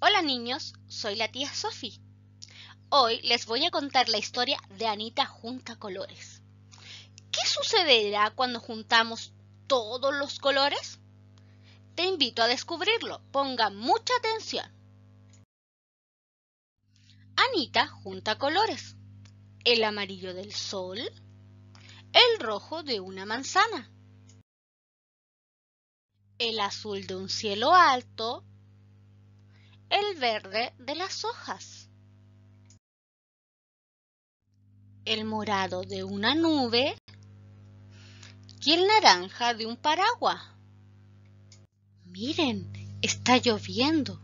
Hola niños, soy la tía Sophie. Hoy les voy a contar la historia de Anita Junta Colores. ¿Qué sucederá cuando juntamos todos los colores? Te invito a descubrirlo. Ponga mucha atención. Anita junta colores. El amarillo del sol, el rojo de una manzana, el azul de un cielo alto, el verde de las hojas, el morado de una nube y el naranja de un paraguas. Miren, está lloviendo.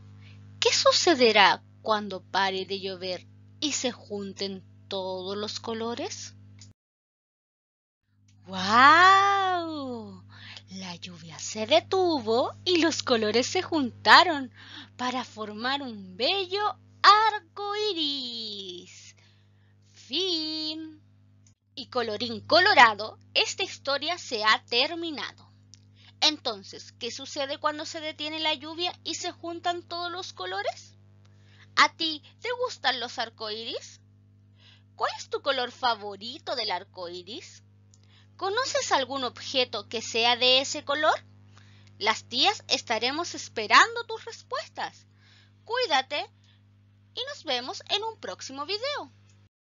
¿Qué sucederá cuando pare de llover y se junten todos los colores? ¡Guau! lluvia se detuvo y los colores se juntaron para formar un bello arco iris. Fin. Y colorín colorado, esta historia se ha terminado. Entonces, ¿qué sucede cuando se detiene la lluvia y se juntan todos los colores? ¿A ti te gustan los arcoíris? ¿Cuál es tu color favorito del arco iris? ¿Conoces algún objeto que sea de ese color? Las tías estaremos esperando tus respuestas. Cuídate y nos vemos en un próximo video.